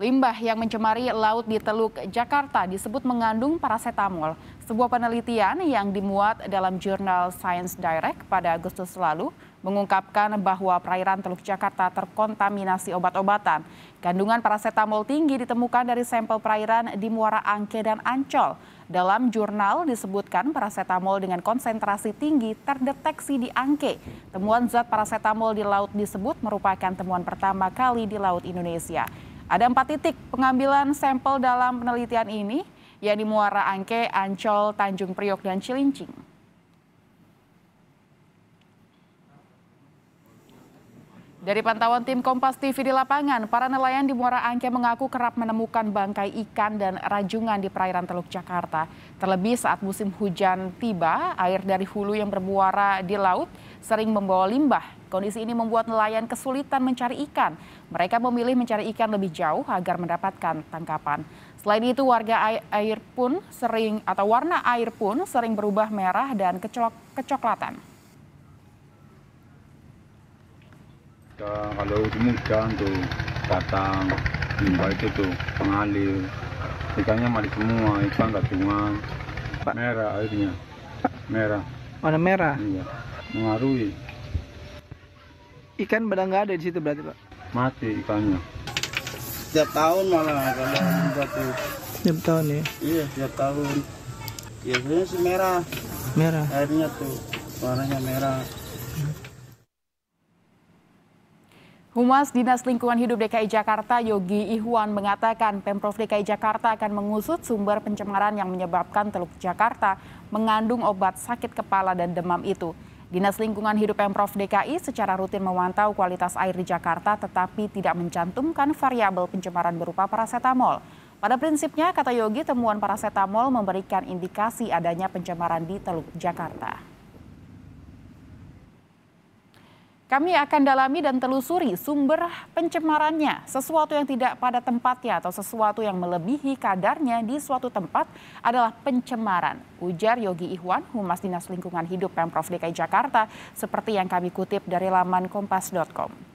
Limbah yang mencemari laut di Teluk Jakarta disebut mengandung parasetamol, sebuah penelitian yang dimuat dalam jurnal Science Direct pada Agustus lalu mengungkapkan bahwa perairan Teluk Jakarta terkontaminasi obat-obatan. Kandungan parasetamol tinggi ditemukan dari sampel perairan di Muara Angke dan Ancol. Dalam jurnal disebutkan parasetamol dengan konsentrasi tinggi terdeteksi di Angke. Temuan zat parasetamol di laut disebut merupakan temuan pertama kali di laut Indonesia. Ada empat titik pengambilan sampel dalam penelitian ini, yaitu Muara Angke, Ancol, Tanjung Priok, dan Cilincing. Dari pantauan tim Kompas TV di lapangan, para nelayan di Muara Angke mengaku kerap menemukan bangkai ikan dan rajungan di perairan Teluk Jakarta. Terlebih saat musim hujan tiba, air dari hulu yang bermuara di laut sering membawa limbah. Kondisi ini membuat nelayan kesulitan mencari ikan. Mereka memilih mencari ikan lebih jauh agar mendapatkan tangkapan. Selain itu, warga air pun sering atau warna air pun sering berubah merah dan kecoklatan. Dan kalau kemudian tuh datang limba itu tuh mengalir ikannya mati semua ikan nggak cuma merah airnya merah warna merah iya mengaruhi ikan benar nggak ada di situ berarti pak mati ikannya setiap tahun malah kalau limbah setiap tahun ya iya setiap tahun biasanya sih merah merah airnya tuh warnanya merah Humas Dinas Lingkungan Hidup DKI Jakarta Yogi Ihwan mengatakan Pemprov DKI Jakarta akan mengusut sumber pencemaran yang menyebabkan Teluk Jakarta mengandung obat sakit kepala dan demam itu. Dinas Lingkungan Hidup Pemprov DKI secara rutin memantau kualitas air di Jakarta tetapi tidak mencantumkan variabel pencemaran berupa parasetamol. Pada prinsipnya, kata Yogi, temuan parasetamol memberikan indikasi adanya pencemaran di Teluk Jakarta. Kami akan dalami dan telusuri sumber pencemarannya, sesuatu yang tidak pada tempatnya atau sesuatu yang melebihi kadarnya di suatu tempat adalah pencemaran. Ujar Yogi Ihwan, Humas Dinas Lingkungan Hidup Pemprov DKI Jakarta, seperti yang kami kutip dari laman kompas.com.